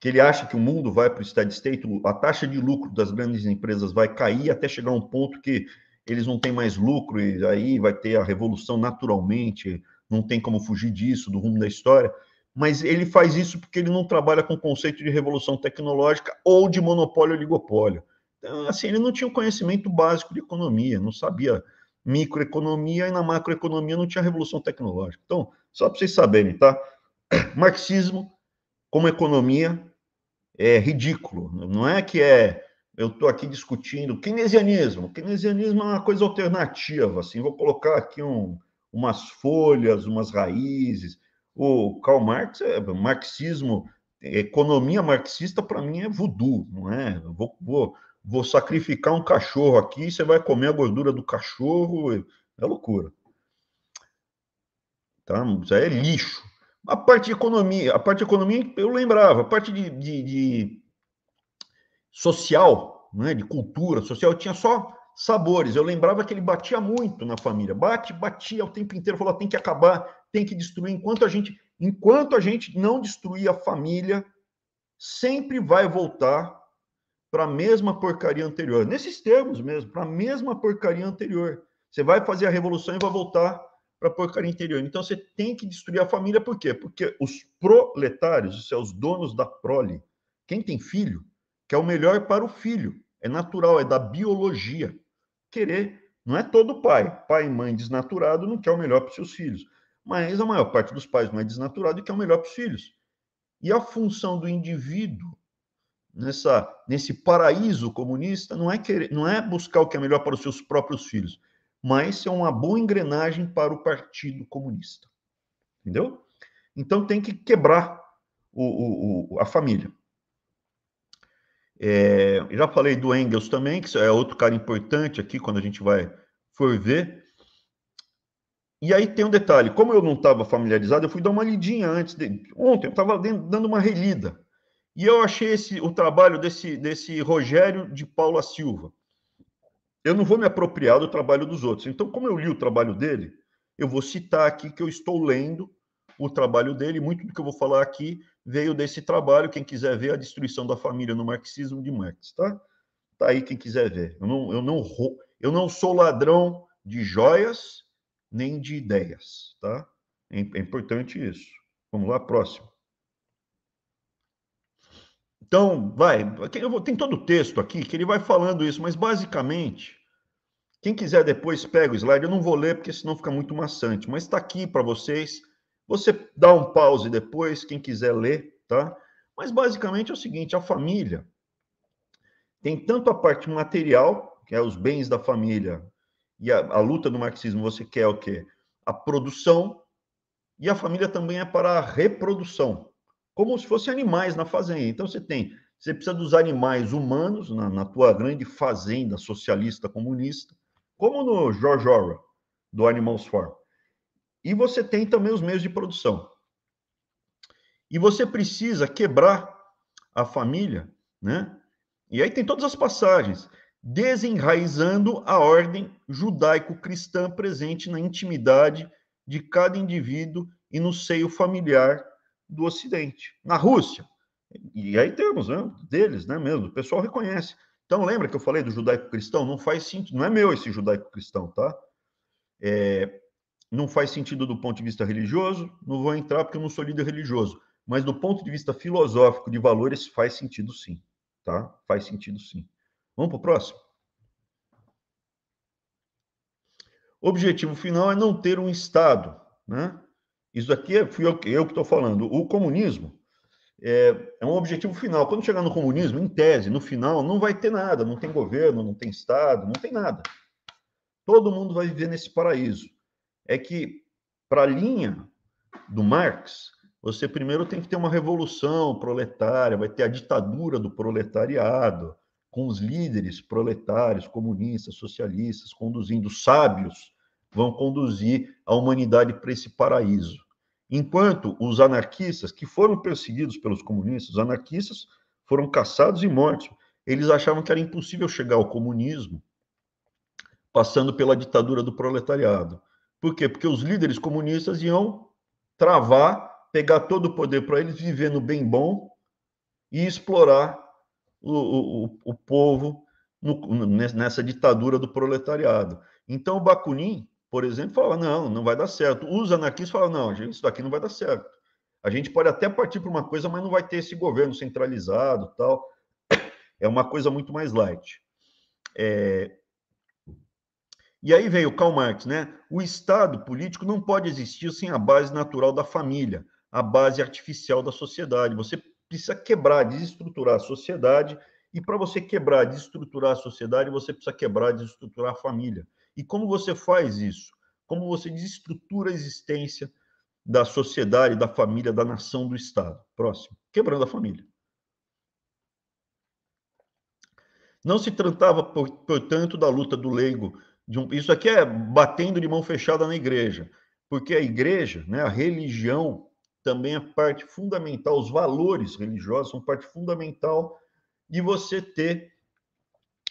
que ele acha que o mundo vai para o steady state, a taxa de lucro das grandes empresas vai cair até chegar a um ponto que eles não têm mais lucro, e aí vai ter a revolução naturalmente, não tem como fugir disso, do rumo da história. Mas ele faz isso porque ele não trabalha com o conceito de revolução tecnológica ou de monopólio oligopólio. Então, assim, ele não tinha o conhecimento básico de economia, não sabia microeconomia e na macroeconomia não tinha revolução tecnológica. Então, só para vocês saberem, tá? Marxismo como economia é ridículo. Não é que é eu estou aqui discutindo keynesianismo. Keynesianismo é uma coisa alternativa, assim, vou colocar aqui um, umas folhas, umas raízes. O Karl Marx é marxismo, economia marxista para mim é voodoo, não é? vou, vou, vou sacrificar um cachorro aqui, você vai comer a gordura do cachorro, é loucura. Tá? Isso aí é lixo. A parte de economia, a parte de economia eu lembrava, a parte de, de, de social, né, de cultura social, tinha só sabores. Eu lembrava que ele batia muito na família, bate, batia o tempo inteiro, falou: tem que acabar, tem que destruir. Enquanto a gente, enquanto a gente não destruir a família, sempre vai voltar para a mesma porcaria anterior. Nesses termos mesmo, para a mesma porcaria anterior. Você vai fazer a revolução e vai voltar para a porcaria anterior. Então você tem que destruir a família, por quê? Porque os proletários, os seus donos da prole, quem tem filho, que é o melhor para o filho. É natural, é da biologia. Querer não é todo pai. Pai e mãe desnaturado não quer o melhor para os seus filhos. Mas a maior parte dos pais não é desnaturado e quer o melhor para os filhos. E a função do indivíduo nessa, nesse paraíso comunista não é, querer, não é buscar o que é melhor para os seus próprios filhos, mas ser uma boa engrenagem para o Partido Comunista. Entendeu? Então tem que quebrar o, o, o a família. É, já falei do Engels também, que é outro cara importante aqui quando a gente vai for ver. E aí tem um detalhe, como eu não estava familiarizado, eu fui dar uma lidinha antes de ontem, eu estava dando uma relida. E eu achei esse, o trabalho desse, desse Rogério de Paula Silva. Eu não vou me apropriar do trabalho dos outros. Então, como eu li o trabalho dele, eu vou citar aqui que eu estou lendo o trabalho dele, muito do que eu vou falar aqui veio desse trabalho. Quem quiser ver é a destruição da família no marxismo de Marx, tá? Tá aí quem quiser ver. Eu não, eu não, eu não sou ladrão de joias nem de ideias, tá? É, é importante isso. Vamos lá, próximo. Então, vai, vou, tem todo o texto aqui que ele vai falando isso, mas basicamente, quem quiser depois pega o slide, eu não vou ler porque senão fica muito maçante, mas está aqui para vocês você dá um pause depois, quem quiser ler, tá? Mas basicamente é o seguinte: a família tem tanto a parte material, que é os bens da família, e a, a luta do marxismo você quer o quê? A produção, e a família também é para a reprodução, como se fossem animais na fazenda. Então você tem, você precisa dos animais humanos na, na tua grande fazenda socialista comunista, como no George Orwell, do Animals Farm. E você tem também os meios de produção. E você precisa quebrar a família, né? E aí tem todas as passagens, desenraizando a ordem judaico-cristã presente na intimidade de cada indivíduo e no seio familiar do Ocidente. Na Rússia, e aí temos, né? Deles, né? Mesmo, o pessoal reconhece. Então, lembra que eu falei do judaico-cristão? Não faz sentido, não é meu esse judaico-cristão, tá? É, não faz sentido do ponto de vista religioso, não vou entrar porque eu não sou líder religioso, mas do ponto de vista filosófico de valores faz sentido sim, tá? Faz sentido sim. Vamos para o próximo. Objetivo final é não ter um Estado, né? Isso aqui é, fui eu, eu que estou falando. O comunismo é, é um objetivo final. Quando chegar no comunismo, em tese, no final, não vai ter nada, não tem governo, não tem Estado, não tem nada. Todo mundo vai viver nesse paraíso é que, para a linha do Marx, você primeiro tem que ter uma revolução proletária, vai ter a ditadura do proletariado, com os líderes proletários, comunistas, socialistas, conduzindo sábios, vão conduzir a humanidade para esse paraíso. Enquanto os anarquistas, que foram perseguidos pelos comunistas, os anarquistas foram caçados e mortos. Eles achavam que era impossível chegar ao comunismo passando pela ditadura do proletariado. Por quê? Porque os líderes comunistas iam travar, pegar todo o poder para eles, viver no bem bom e explorar o, o, o povo no, nessa ditadura do proletariado. Então, o Bakunin, por exemplo, fala: não, não vai dar certo. Os anarquistas falam: não, gente, isso daqui não vai dar certo. A gente pode até partir para uma coisa, mas não vai ter esse governo centralizado tal. É uma coisa muito mais light. É, e aí veio Karl Marx, né? O Estado político não pode existir sem a base natural da família, a base artificial da sociedade. Você precisa quebrar, desestruturar a sociedade, e para você quebrar, desestruturar a sociedade, você precisa quebrar, desestruturar a família. E como você faz isso? Como você desestrutura a existência da sociedade, da família, da nação, do Estado? Próximo. Quebrando a família. Não se tratava, portanto, da luta do leigo um, isso aqui é batendo de mão fechada na igreja, porque a igreja, né, a religião, também é parte fundamental, os valores religiosos são parte fundamental de você ter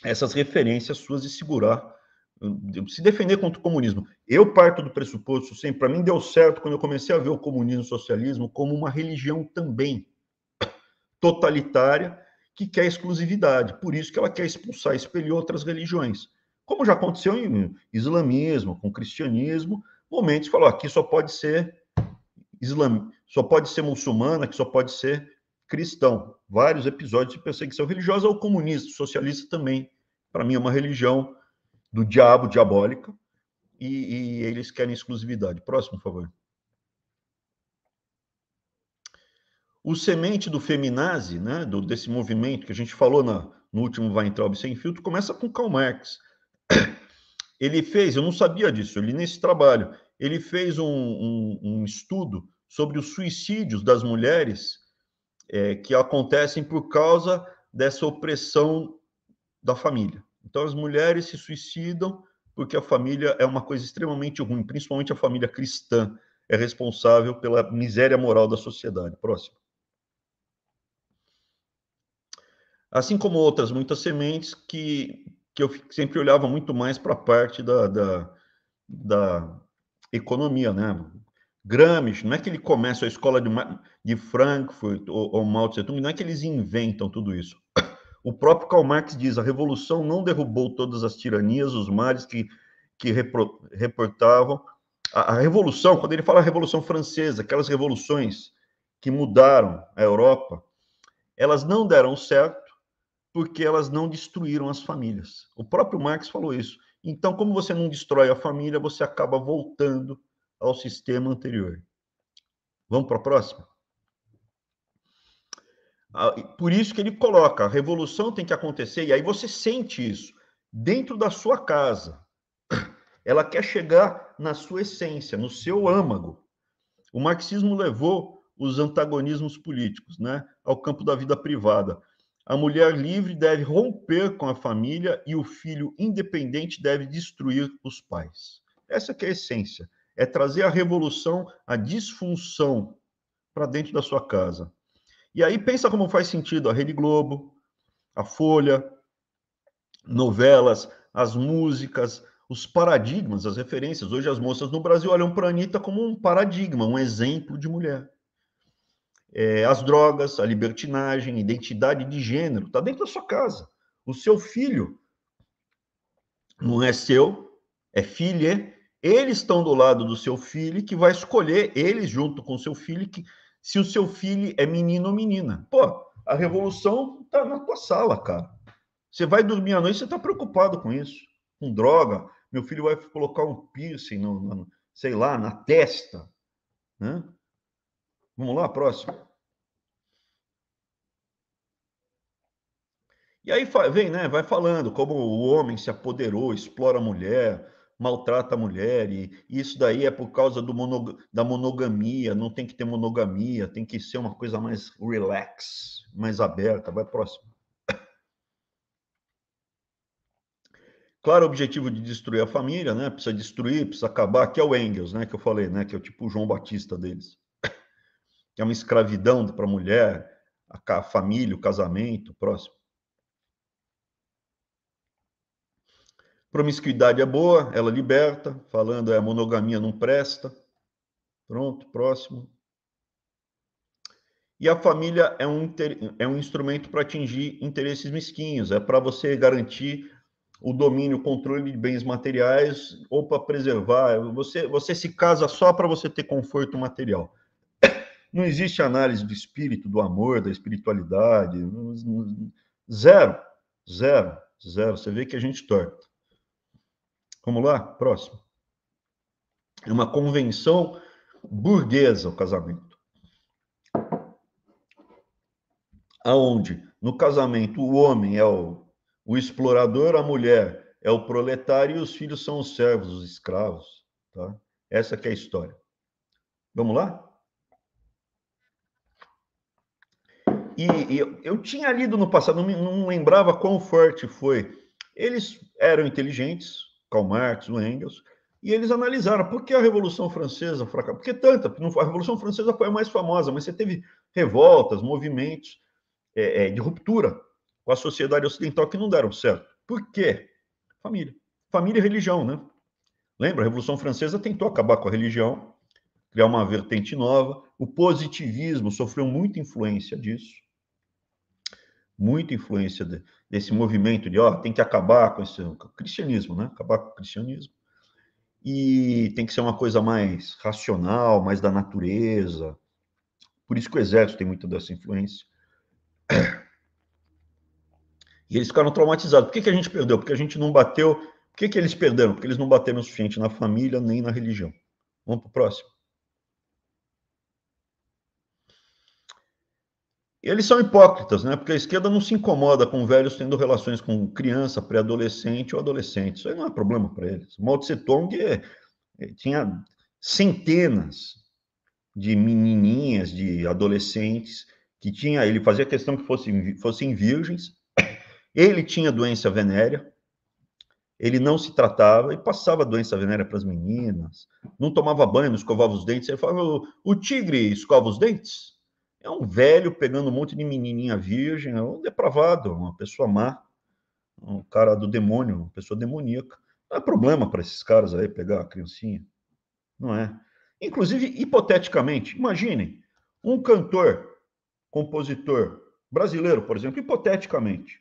essas referências suas e segurar, hum, se defender contra o comunismo. Eu parto do pressuposto, sempre, para mim deu certo quando eu comecei a ver o comunismo e o socialismo como uma religião também totalitária que quer exclusividade, por isso que ela quer expulsar, expelir outras religiões como já aconteceu em islamismo, com cristianismo, momentos falou aqui só pode ser islam, só pode ser muçulmana, que só pode ser cristão. Vários episódios de perseguição religiosa ou comunista, socialista também. Para mim é uma religião do diabo, diabólica, e, e eles querem exclusividade. Próximo, por favor. O semente do feminazi, né, do, desse movimento que a gente falou na, no último Vai Entrar Sem Filtro, começa com Karl Marx, ele fez, eu não sabia disso, Ele nesse trabalho, ele fez um, um, um estudo sobre os suicídios das mulheres é, que acontecem por causa dessa opressão da família. Então, as mulheres se suicidam porque a família é uma coisa extremamente ruim, principalmente a família cristã é responsável pela miséria moral da sociedade. Próximo. Assim como outras muitas sementes que que eu sempre olhava muito mais para a parte da, da, da, economia, né? Gramsci, não é que ele começa a escola de, de Frankfurt ou, ou Mao Tse não é que eles inventam tudo isso. O próprio Karl Marx diz: a revolução não derrubou todas as tiranias, os males que, que repro, reportavam. A, a revolução, quando ele fala a revolução francesa, aquelas revoluções que mudaram a Europa, elas não deram certo porque elas não destruíram as famílias. O próprio Marx falou isso. Então, como você não destrói a família, você acaba voltando ao sistema anterior. Vamos para a próxima? Ah, por isso que ele coloca: a revolução tem que acontecer, e aí você sente isso dentro da sua casa. Ela quer chegar na sua essência, no seu âmago. O marxismo levou os antagonismos políticos né, ao campo da vida privada. A mulher livre deve romper com a família e o filho independente deve destruir os pais. Essa é a essência, é trazer a revolução, a disfunção para dentro da sua casa. E aí pensa como faz sentido a Rede Globo, a Folha, novelas, as músicas, os paradigmas, as referências. Hoje as moças no Brasil olham para a Anitta como um paradigma, um exemplo de mulher é, as drogas, a libertinagem, identidade de gênero, está dentro da sua casa. O seu filho não é seu, é filha. Eles estão do lado do seu filho que vai escolher, eles junto com o seu filho, que, se o seu filho é menino ou menina. Pô, a revolução está na tua sala, cara. Você vai dormir à noite, você está preocupado com isso, com droga. Meu filho vai colocar um piercing, no, no sei lá, na testa. Né? Vamos lá, próximo. E aí vem, né? Vai falando como o homem se apoderou, explora a mulher, maltrata a mulher, e isso daí é por causa mono, da monogamia, não tem que ter monogamia, tem que ser uma coisa mais relax, mais aberta. Vai próximo. Claro, o objetivo de destruir a família, né? Precisa destruir, precisa acabar, que é o Engels, né? Que eu falei, né? Que é o tipo João Batista deles é uma escravidão para a mulher, a família, o casamento, o próximo. Promiscuidade é boa, ela liberta, falando é a monogamia não presta. Pronto, próximo. E a família é um, é um instrumento para atingir interesses mesquinhos, é para você garantir o domínio, o controle de bens materiais ou para preservar. Você, você se casa só para você ter conforto material. Não existe análise do espírito, do amor, da espiritualidade. Zero. Zero. Zero. Você vê que a gente torta. Vamos lá? Próximo. É uma convenção burguesa o casamento. Aonde no casamento o homem é o, o explorador, a mulher é o proletário e os filhos são os servos, os escravos, tá? Essa que é a história. Vamos lá? E, eu, eu tinha lido no passado, não, me, não lembrava quão forte foi. Eles eram inteligentes, Karl Marx, o Engels, e eles analisaram por que a Revolução Francesa fracassou. Porque tanta, a Revolução Francesa foi a mais famosa, mas você teve revoltas, movimentos é, é, de ruptura com a sociedade ocidental que não deram certo. Por quê? Família. Família e religião, né? Lembra? A Revolução Francesa tentou acabar com a religião, criar uma vertente nova. O positivismo sofreu muita influência disso muita influência de, desse movimento de, ó, tem que acabar com esse com cristianismo, né? Acabar com o cristianismo. E tem que ser uma coisa mais racional, mais da natureza. Por isso que o exército tem muita dessa influência. E eles ficaram traumatizados. Por que, que a gente perdeu? Porque a gente não bateu. Por que, que eles perderam? Porque eles não bateram o suficiente na família nem na religião. Vamos para o próximo. eles são hipócritas, né? Porque a esquerda não se incomoda com velhos tendo relações com criança, pré-adolescente ou adolescente. Isso aí não é problema para eles. Mao Tse Tung eh, eh, tinha centenas de menininhas, de adolescentes que tinha, ele fazia questão que fossem, fossem virgens. Ele tinha doença venérea, ele não se tratava e passava doença venérea para as meninas, não tomava banho, não escovava os dentes. Ele falava: o tigre escova os dentes? É um velho pegando um monte de menininha virgem, é um depravado, uma pessoa má, um cara do demônio, uma pessoa demoníaca. Não é problema para esses caras aí pegar a criancinha, não é? Inclusive, hipoteticamente, imaginem, um cantor, compositor brasileiro, por exemplo, hipoteticamente,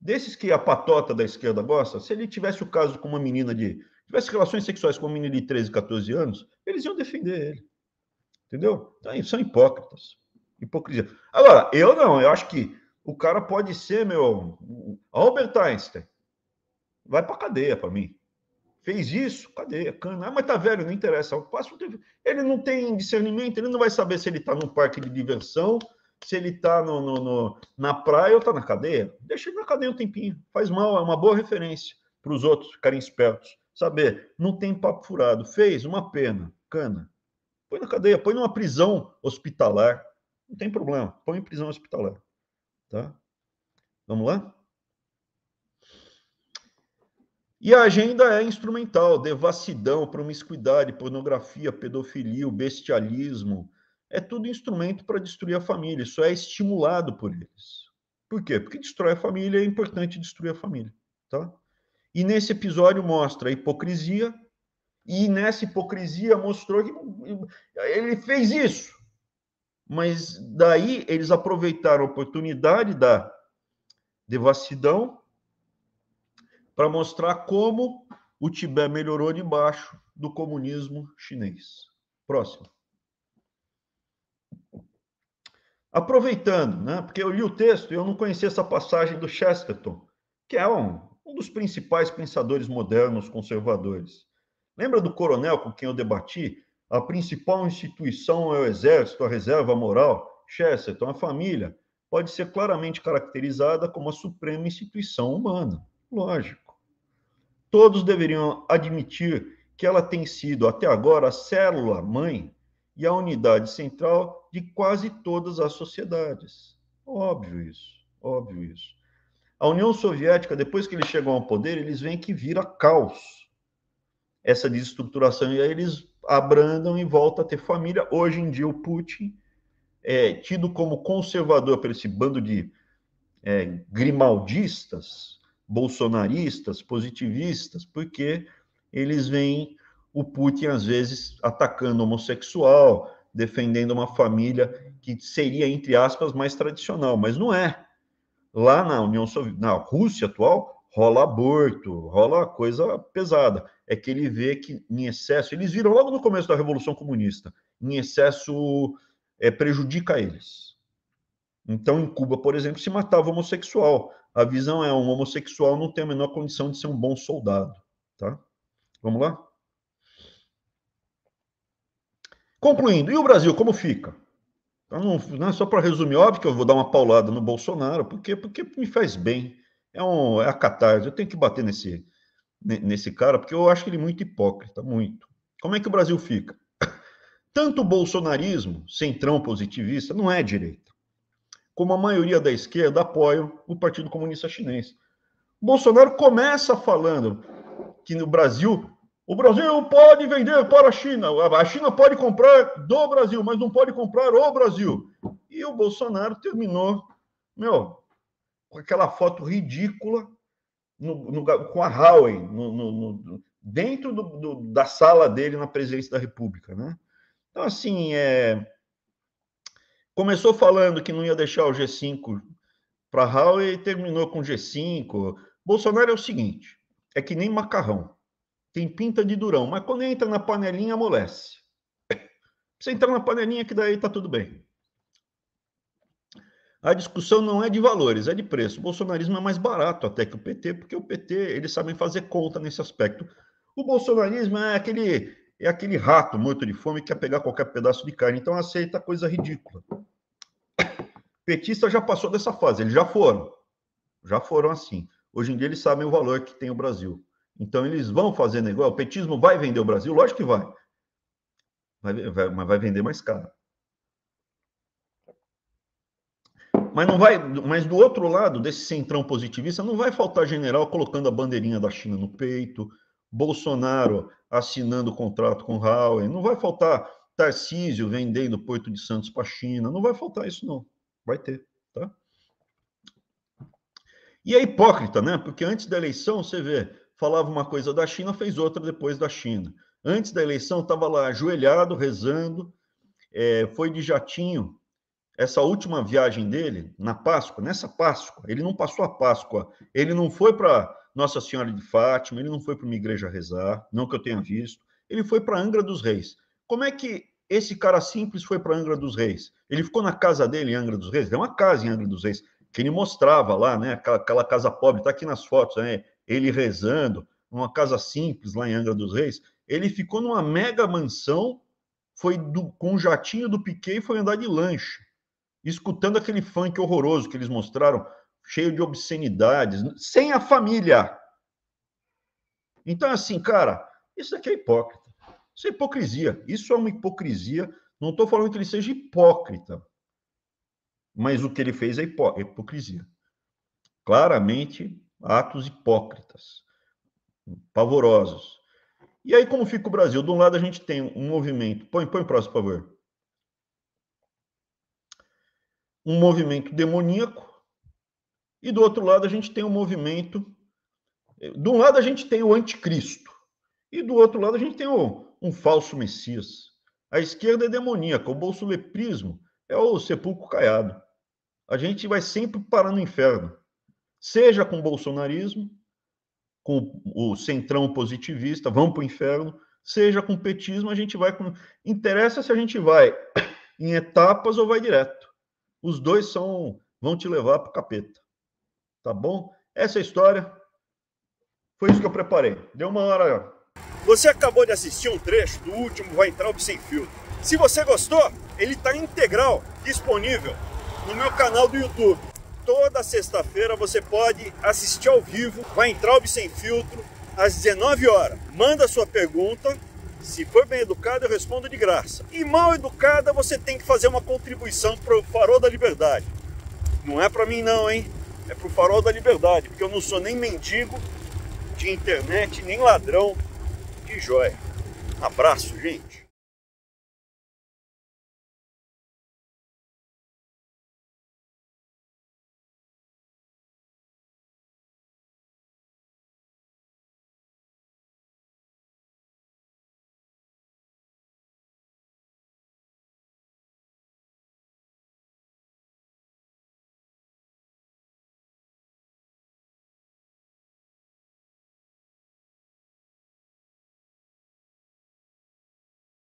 desses que a patota da esquerda gosta, se ele tivesse o caso com uma menina de. tivesse relações sexuais com uma menina de 13, 14 anos, eles iam defender ele. Entendeu? Então, são hipócritas hipocrisia. Agora, eu não, eu acho que o cara pode ser, meu, Albert Einstein. Vai para cadeia para mim. Fez isso, cadeia, cana. Ah, mas tá velho, não interessa. Ele não tem discernimento, ele não vai saber se ele tá num parque de diversão, se ele tá no, no, no na praia ou tá na cadeia. Deixa ele na cadeia um tempinho. Faz mal, é uma boa referência para os outros ficarem espertos. Saber, não tem papo furado. Fez, uma pena, cana. Põe na cadeia, põe numa prisão hospitalar não tem problema, põe em prisão hospitalar. Tá? Vamos lá? E a agenda é instrumental, devassidão, promiscuidade, pornografia, pedofilia, bestialismo. É tudo instrumento para destruir a família. Isso é estimulado por eles. Por quê? Porque destrói a família, é importante destruir a família. Tá? E nesse episódio mostra a hipocrisia, e nessa hipocrisia mostrou que ele fez isso. Mas daí eles aproveitaram a oportunidade da devassidão para mostrar como o Tibete melhorou debaixo do comunismo chinês. Próximo. Aproveitando, né, porque eu li o texto e eu não conhecia essa passagem do Chesterton, que é um, um dos principais pensadores modernos conservadores. Lembra do coronel com quem eu debati? A principal instituição é o exército, a reserva moral, Chesterton, então, a família, pode ser claramente caracterizada como a suprema instituição humana. Lógico. Todos deveriam admitir que ela tem sido, até agora, a célula-mãe e a unidade central de quase todas as sociedades. Óbvio isso, óbvio isso. A União Soviética, depois que eles chegam ao poder, eles veem que vira caos essa desestruturação, e aí eles abrandam e volta a ter família. Hoje em dia, o Putin é tido como conservador por esse bando de é, grimaldistas, bolsonaristas, positivistas, porque eles veem o Putin, às vezes, atacando homossexual, defendendo uma família que seria, entre aspas, mais tradicional, mas não é. Lá na União Soviética, na Rússia atual, rola aborto, rola coisa pesada. É que ele vê que em excesso, eles viram logo no começo da Revolução Comunista, em excesso é, prejudica eles. Então, em Cuba, por exemplo, se matava homossexual. A visão é um homossexual não tem a menor condição de ser um bom soldado, tá? Vamos lá? Concluindo, e o Brasil como fica? Então, não, não é só para resumir, óbvio que eu vou dar uma paulada no Bolsonaro, porque porque me faz bem é, um, é a catarse. Eu tenho que bater nesse, nesse cara, porque eu acho ele muito hipócrita, muito. Como é que o Brasil fica? Tanto o bolsonarismo, centrão positivista, não é direita, como a maioria da esquerda apoia o Partido Comunista Chinês. Bolsonaro começa falando que no Brasil, o Brasil pode vender para a China, a China pode comprar do Brasil, mas não pode comprar o Brasil. E o Bolsonaro terminou, meu, com aquela foto ridícula no, no, com a Howen no, dentro do, do, da sala dele na presidência da República, né? Então, assim, é... começou falando que não ia deixar o G5 para Huawei e terminou com G5. Bolsonaro é o seguinte, é que nem macarrão, tem pinta de durão, mas quando entra na panelinha, amolece. Você entra na panelinha que daí tá tudo bem. A discussão não é de valores, é de preço. O bolsonarismo é mais barato até que o PT, porque o PT, eles sabem fazer conta nesse aspecto. O bolsonarismo é aquele é aquele rato morto de fome que quer pegar qualquer pedaço de carne, então aceita coisa ridícula. Petista já passou dessa fase, eles já foram. Já foram assim. Hoje em dia eles sabem o valor que tem o Brasil. Então eles vão fazer negócio. O petismo vai vender o Brasil? Lógico que vai. vai, vai mas vai vender mais caro. mas não vai, mas do outro lado desse centrão positivista não vai faltar general colocando a bandeirinha da China no peito, Bolsonaro assinando o contrato com Huawei, não vai faltar Tarcísio vendendo Porto de Santos para a China, não vai faltar isso não, vai ter, tá? E é hipócrita, né? Porque antes da eleição você vê, falava uma coisa da China, fez outra depois da China. Antes da eleição estava lá ajoelhado, rezando, é, foi de jatinho essa última viagem dele, na Páscoa, nessa Páscoa, ele não passou a Páscoa, ele não foi para Nossa Senhora de Fátima, ele não foi para uma igreja rezar, não que eu tenha visto, ele foi para Angra dos Reis. Como é que esse cara simples foi para Angra dos Reis? Ele ficou na casa dele em Angra dos Reis, é uma casa em Angra dos Reis, que ele mostrava lá, né, aquela, aquela casa pobre, está aqui nas fotos, né, ele rezando, uma casa simples lá em Angra dos Reis, ele ficou numa mega mansão, foi do, com o jatinho do Piquet e foi andar de lanche escutando aquele funk horroroso que eles mostraram, cheio de obscenidades, sem a família. Então, assim, cara, isso aqui é hipócrita. Isso é hipocrisia. Isso é uma hipocrisia. Não estou falando que ele seja hipócrita, mas o que ele fez é hipó hipocrisia. Claramente, atos hipócritas, pavorosos. E aí, como fica o Brasil? De um lado, a gente tem um movimento. Põe, põe o próximo, por favor. um movimento demoníaco, e do outro lado a gente tem um movimento. Eh, de um lado a gente tem o anticristo, e do outro lado a gente tem o, um falso Messias. A esquerda é demoníaca, o bolso leprismo é o sepulcro caiado. A gente vai sempre parar no inferno, seja com o bolsonarismo, com o centrão positivista, vamos para o inferno, seja com o petismo, a gente vai com. Interessa se a gente vai em etapas ou vai direto. Os dois são vão te levar para o capeta. Tá bom? Essa é história foi isso que eu preparei. Deu uma hora. Você acabou de assistir um trecho do último Vai Entrar Sem Filtro. Se você gostou, ele está integral disponível no meu canal do YouTube. Toda sexta-feira você pode assistir ao vivo Vai Entrar Sem Filtro às 19 horas. Manda sua pergunta se for bem educada, eu respondo de graça. E mal educada, você tem que fazer uma contribuição para o farol da liberdade. Não é para mim não, hein? É para o farol da liberdade, porque eu não sou nem mendigo de internet, nem ladrão de joia. abraço, gente.